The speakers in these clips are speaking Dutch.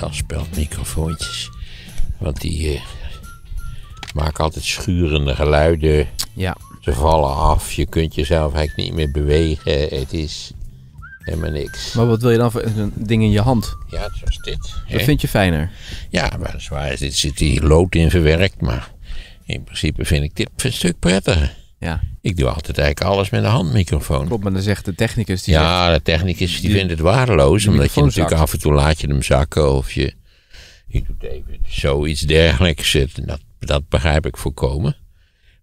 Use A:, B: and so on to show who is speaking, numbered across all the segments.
A: danspeldmicrofoontjes. Want die eh, maken altijd schurende geluiden. Ja. Ze vallen af, je kunt jezelf eigenlijk niet meer bewegen. Het is helemaal niks. Maar wat wil je dan voor een ding in je hand? Ja, zoals dit. Dat vind je fijner? Ja, maar zwaar. dit zit hier lood in verwerkt, maar in principe vind ik dit een stuk prettiger. Ja. Ik doe altijd eigenlijk alles met een handmicrofoon. Klopt, maar dan zegt de technicus... Die ja, de technicus die, vindt het waardeloos. Omdat je natuurlijk af en toe laat je hem zakken. Of je, je doet even zoiets dergelijks. Dat, dat begrijp ik voorkomen.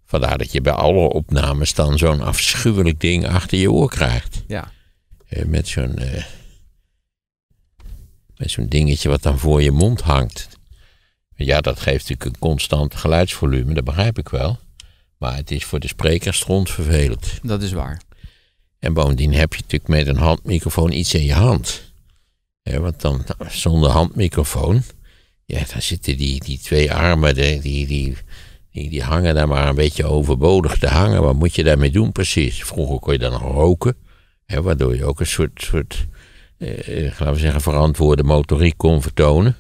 A: Vandaar dat je bij alle opnames dan zo'n afschuwelijk ding achter je oor krijgt. Ja. Eh, met zo'n... Eh, met zo'n dingetje wat dan voor je mond hangt. Ja, dat geeft natuurlijk een constant geluidsvolume, dat begrijp ik wel. Maar het is voor de sprekers rond vervelend. Dat is waar. En bovendien heb je natuurlijk met een handmicrofoon iets in je hand. hè? want dan zonder handmicrofoon, ja, dan zitten die, die twee armen, die, die, die, die, hangen daar maar een beetje overbodig te hangen. Wat moet je daarmee doen precies? Vroeger kon je dan roken, waardoor je ook een soort, soort eh, eh, laten we zeggen, verantwoorde motoriek kon vertonen.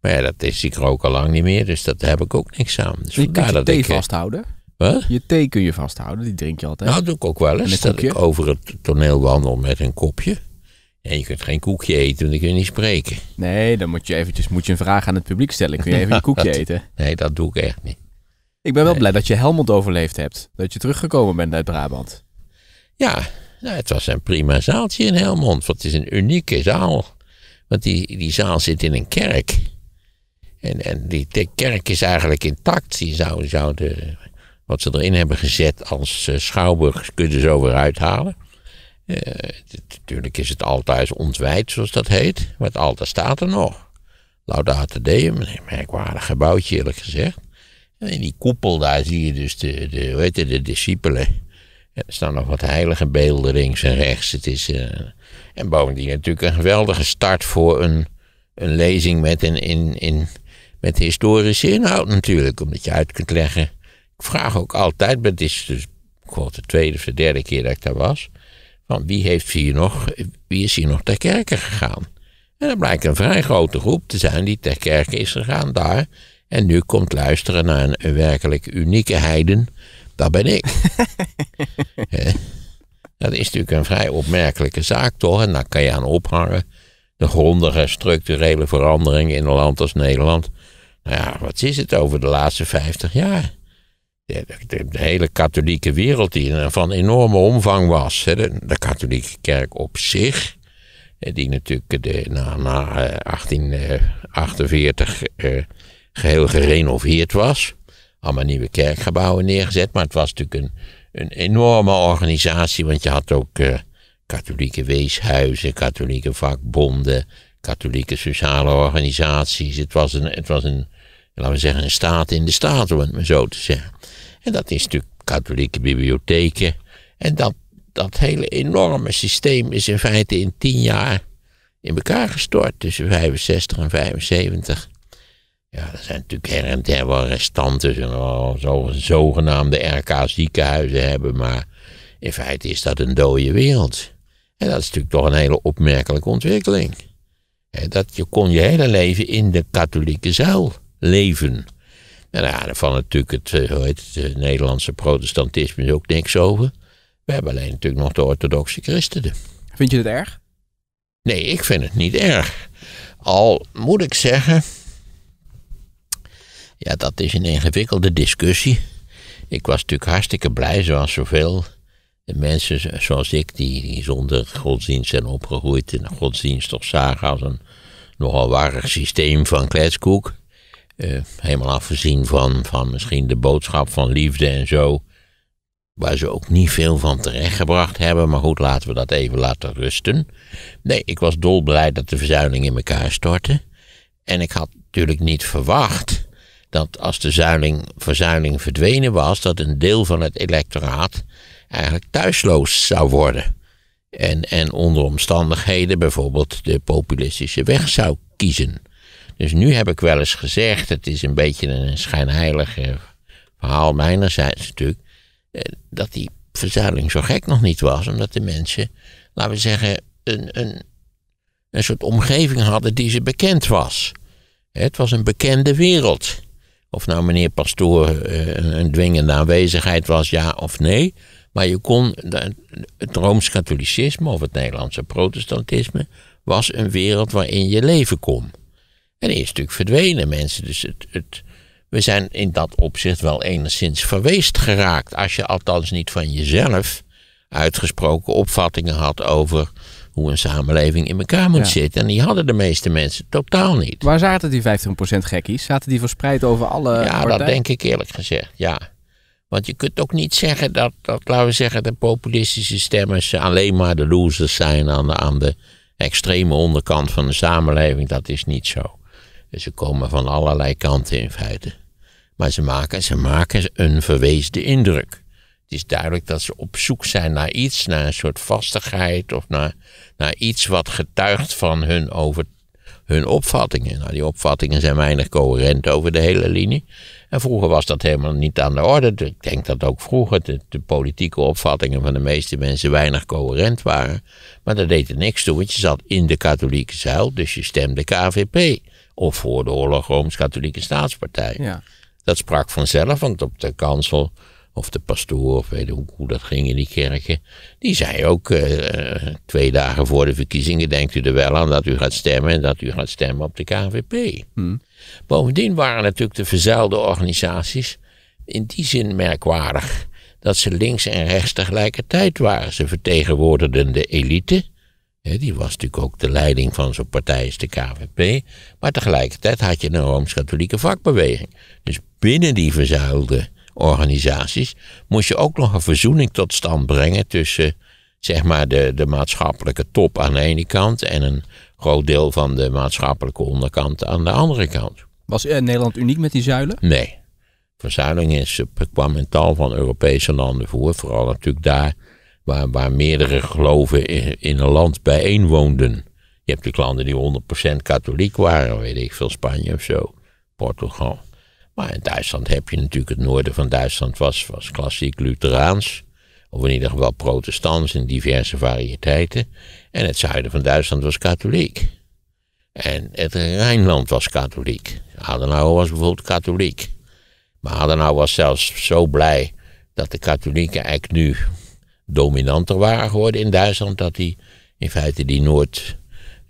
A: Maar ja, dat is ik rook al lang niet meer, dus dat heb ik ook niks aan. Dus je kan je dat thee eh, vasthouden? Je thee kun je vasthouden, die drink je altijd. Nou, dat doe ik ook wel eens. Dat ik over het toneel wandel met een kopje. En je kunt geen koekje eten, want dan kun je niet spreken. Nee, dan moet je eventjes moet je een vraag aan het publiek stellen. Kun je even een koekje eten? Nee, dat doe ik echt niet. Ik ben wel blij dat je Helmond overleefd hebt. Dat je teruggekomen bent uit Brabant. Ja, nou, het was een prima zaaltje in Helmond. Want het is een unieke zaal. Want die, die zaal zit in een kerk. En, en die, kerk is eigenlijk intact. Die zou, zou de wat ze erin hebben gezet als eh, schouwburg kunnen ze zo weer uithalen. Eh, natuurlijk is het altijd ontwijd, zoals dat heet. Maar het altaar staat er nog. Laudate Deum, een merkwaardig gebouwtje eerlijk gezegd. En in die koepel daar zie je dus de, de, hoe de discipelen. er staan nog wat heilige beelden links en rechts. Het is, eh, en bovendien natuurlijk een geweldige start voor een, een lezing met, een, in, in, met historische inhoud natuurlijk. Omdat je uit kunt leggen vraag ook altijd, maar dit is dus de tweede of de derde keer dat ik daar was. Van wie, heeft hier nog, wie is hier nog ter kerken gegaan? En dat blijkt een vrij grote groep te zijn die ter kerke is gegaan daar. En nu komt luisteren naar een, werkelijk unieke heiden. Dat ben ik. dat is natuurlijk een vrij opmerkelijke zaak toch? En daar kan je aan ophangen. De grondige structurele verandering in een land als Nederland. Nou ja, wat is het over de laatste 50 jaar? de, de, hele katholieke wereld die van enorme omvang was. De, de katholieke kerk op zich, die natuurlijk de, na, 1848 eh, eh, eh, geheel gerenoveerd was. Allemaal nieuwe kerkgebouwen neergezet, maar het was natuurlijk een, een enorme organisatie, want je had ook katholieke weeshuizen, katholieke vakbonden, katholieke sociale organisaties. Het was een, het was een laten we zeggen, een staat in de staat, om het maar zo te zeggen. En dat is natuurlijk katholieke bibliotheken. En dat, dat hele enorme systeem is in feite in tien jaar in elkaar gestort, tussen 65 en 75. Ja, er zijn natuurlijk her en der wel restanten, zo, zogenaamde RK-ziekenhuizen hebben, maar in feite is dat een dode wereld. En dat is natuurlijk toch een hele opmerkelijke ontwikkeling. Dat je kon je hele leven in de katholieke zuil leven. En ja, natuurlijk het, eh, hoe heet het, eh, Nederlandse protestantisme ook niks over. We hebben alleen natuurlijk nog de orthodoxe christenen. Vind je het erg? Nee, ik vind het niet erg. Al moet ik zeggen, ja, dat is een ingewikkelde discussie. Ik was natuurlijk hartstikke blij, zoals zoveel mensen zoals ik, die, die zonder godsdienst zijn opgegroeid en godsdienst toch zagen als een nogal warrig systeem van kletskoek. Eh, helemaal afgezien van, van misschien de boodschap van liefde en zo. Waar ze ook niet veel van terechtgebracht hebben. Maar goed, laten we dat even laten rusten. Nee, ik was dolblij dat de verzuiling in elkaar stortte. En ik had natuurlijk niet verwacht dat als de zuiling, verzuiling verdwenen was, dat een deel van het electoraat eigenlijk thuisloos zou worden. En, en onder omstandigheden bijvoorbeeld de populistische weg zou kiezen. Dus nu heb ik wel eens gezegd, het is een beetje een schijnheilig eh, verhaal mijnerzijds natuurlijk, eh, dat die verzuiling zo gek nog niet was, omdat de mensen, laten we zeggen, een, een, een soort omgeving hadden die ze bekend was. Het was een bekende wereld. Of nou meneer Pastoor eh, een dwingende aanwezigheid was, ja of nee. Maar je kon, het Rooms-Katholicisme of het Nederlandse protestantisme was een wereld waarin je leven kon. En die is natuurlijk verdwenen, mensen. Dus het, het, we zijn in dat opzicht wel enigszins verweest geraakt. Als je althans niet van jezelf uitgesproken opvattingen had over hoe een samenleving in elkaar moet zitten. En die hadden de meeste mensen totaal niet. Waar zaten die 15% gekkies? Zaten die verspreid over alle Ja, dat denk ik eerlijk gezegd, ja. Want je kunt ook niet zeggen dat, dat, laten we zeggen, de populistische stemmers alleen maar de losers zijn aan de, aan de extreme onderkant van de samenleving. Dat is niet zo ze komen van allerlei kanten in feite. Maar ze maken, ze maken een verweesde indruk. Het is duidelijk dat ze op zoek zijn naar iets, naar een soort vastigheid of naar, naar iets wat getuigt van hun, over, hun opvattingen. Nou, die opvattingen zijn weinig coherent over de hele linie. En vroeger was dat helemaal niet aan de orde. Ik denk dat ook vroeger de, politieke opvattingen van de meeste mensen weinig coherent waren. Maar dat deed er niks toe, want je zat in de katholieke zuil, dus je stemde KVP of voor de oorlog Rooms-Katholieke Staatspartij. Ja. Dat sprak vanzelf, want op de kansel of de pastoor, of weet ik hoe dat ging in die kerken, die zei ook eh, twee dagen voor de verkiezingen, denkt u er wel aan dat u gaat stemmen en dat u gaat stemmen op de KVP. Hmm. Bovendien waren natuurlijk de verzuilde organisaties in die zin merkwaardig dat ze links en rechts tegelijkertijd waren. Ze vertegenwoordigden de elite, die was natuurlijk ook de leiding van zo'n partij als de KVP. Maar tegelijkertijd had je een Rooms-Katholieke vakbeweging. Dus binnen die verzuilde organisaties moest je ook nog een verzoening tot stand brengen tussen zeg maar de, de maatschappelijke top aan de ene kant en een groot deel van de maatschappelijke onderkant aan de andere kant. Was eh, Nederland uniek met die zuilen? Nee. Verzuiling is, eh, kwam in tal van Europese landen voor, vooral natuurlijk daar waar, meerdere geloven in, in een land bijeenwoonden. Je hebt natuurlijk landen die 100% katholiek waren, weet ik veel, Spanje of zo, Portugal. Maar in Duitsland heb je natuurlijk, het noorden van Duitsland was, was klassiek Lutheraans. Of in ieder geval protestants in diverse variëteiten. En het zuiden van Duitsland was katholiek. En het Rijnland was katholiek. Adenauer was bijvoorbeeld katholiek. Maar Adenauer was zelfs zo blij dat de katholieken eigenlijk nu dominanter waren geworden in Duitsland, dat hij in feite die Noord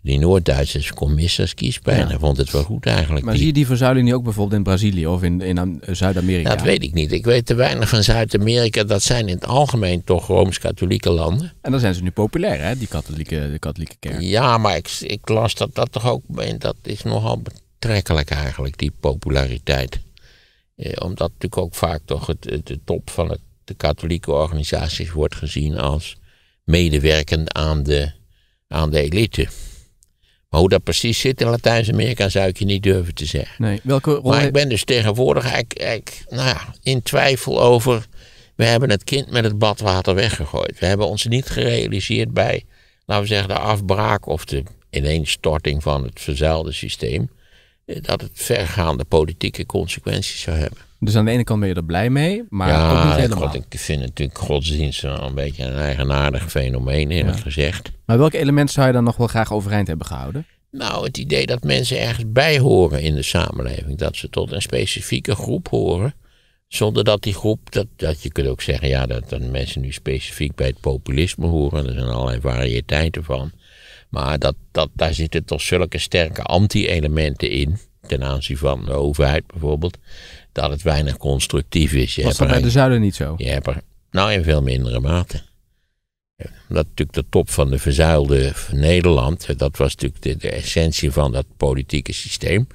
A: die Noord-Duitsers kon kiespijn. Ja. vond het wel goed eigenlijk. Maar die... zie je die verzuiling niet ook bijvoorbeeld in Brazilië of in, in eh, Zuid-Amerika? Nou, dat weet ik niet. Ik weet te weinig van Zuid-Amerika. Dat zijn in het algemeen toch Rooms-Katholieke landen. En dan zijn ze nu populair, hè, die katholieke, de katholieke kerk. Ja, maar ik, ik las dat dat toch ook... Dat is nogal betrekkelijk eigenlijk, die populariteit. Eh, omdat natuurlijk ook vaak toch het, de top van het de katholieke organisaties wordt gezien als medewerkend aan de, aan de elite. Maar hoe dat precies zit in Latijns-Amerika zou ik je niet durven te zeggen. Nee, welke rol maar ik ben dus tegenwoordig eigenlijk, nou ja, in twijfel over. We hebben het kind met het badwater weggegooid. We hebben ons niet gerealiseerd bij, laten we zeggen, de afbraak of de ineenstorting van het verzuilde systeem. Dat het vergaande politieke consequenties zou hebben. Dus aan de ene kant ben je er blij mee, maar ja, ook ik vind natuurlijk godsdienst wel een beetje een eigenaardig fenomeen, eerlijk gezegd. Maar welke elementen zou je dan nog wel graag overeind hebben gehouden? Nou, het idee dat mensen ergens bij horen in de samenleving. Dat ze tot een specifieke groep horen. Zonder dat die groep, dat, dat je kunt ook zeggen, ja, dat, dat mensen nu specifiek bij het populisme horen. Er zijn allerlei variëteiten van. Maar dat, dat, daar zitten toch zulke sterke anti-elementen in ten aanzien van de overheid bijvoorbeeld, dat het weinig constructief is. Je Was dat bij de zuiden niet zo? Je hebt er, nou, in veel mindere mate. Dat natuurlijk de top van de verzuilde Nederland, dat was natuurlijk de, essentie van dat politieke systeem.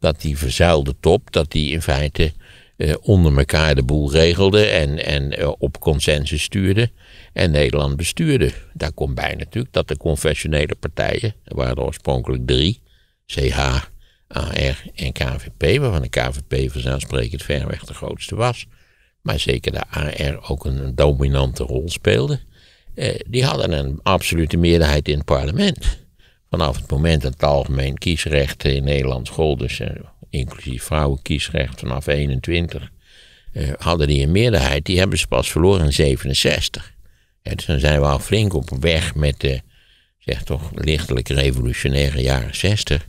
A: Dat die verzuilde top, dat die in feite eh, onder elkaar de boel regelde en, en eh, op consensus stuurde. En Nederland bestuurde. Daar komt bij natuurlijk dat de confessionele partijen, er waren er oorspronkelijk drie, CH, AR en KVP, waarvan de KVP vanzelfsprekend ver weg de grootste was, maar zeker de AR ook een dominante rol speelde, eh, die hadden een absolute meerderheid in het parlement. Vanaf het moment dat het algemeen kiesrecht in Nederland gold, dus eh, inclusief vrouwenkiesrecht vanaf 21, eh, hadden die een meerderheid. Die hebben ze pas verloren in 67. En dus dan zijn we al flink op weg met de, zeg toch, lichtelijk revolutionaire jaren 60.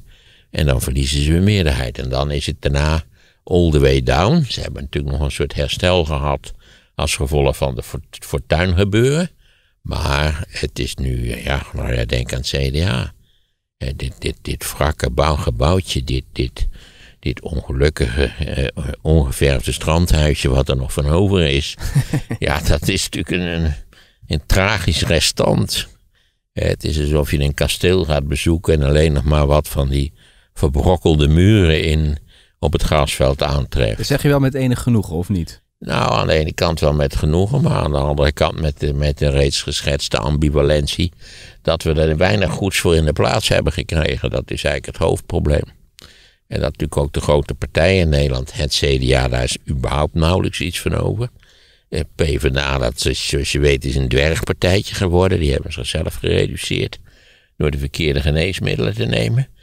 A: En dan verliezen ze hun meerderheid. En dan is het daarna all the way down. Ze hebben natuurlijk nog een soort herstel gehad als gevolg van de gebeuren, Maar het is nu, ja, nou ja, denk aan het CDA. Dit, dit, dit wrakke bouwgebouwtje, dit, dit, dit ongelukkige, eh, ongeverfde strandhuisje wat er nog van over is. ja, dat is natuurlijk een, een tragisch restant. Het is alsof je een kasteel gaat bezoeken en alleen nog maar wat van die verbrokkelde muren in op het grasveld aantreft. Dat zeg je wel met enig genoegen, of niet? Nou, aan de ene kant wel met genoegen, maar aan de andere kant met de, met de reeds geschetste ambivalentie. Dat we er weinig goeds voor in de plaats hebben gekregen. Dat is eigenlijk het hoofdprobleem. En dat natuurlijk ook de grote partijen in Nederland, het CDA, daar is überhaupt nauwelijks iets van over. Eh, PvdA, dat is, zoals je weet, is een dwergpartijtje geworden. Die hebben zichzelf gereduceerd door de verkeerde geneesmiddelen te nemen.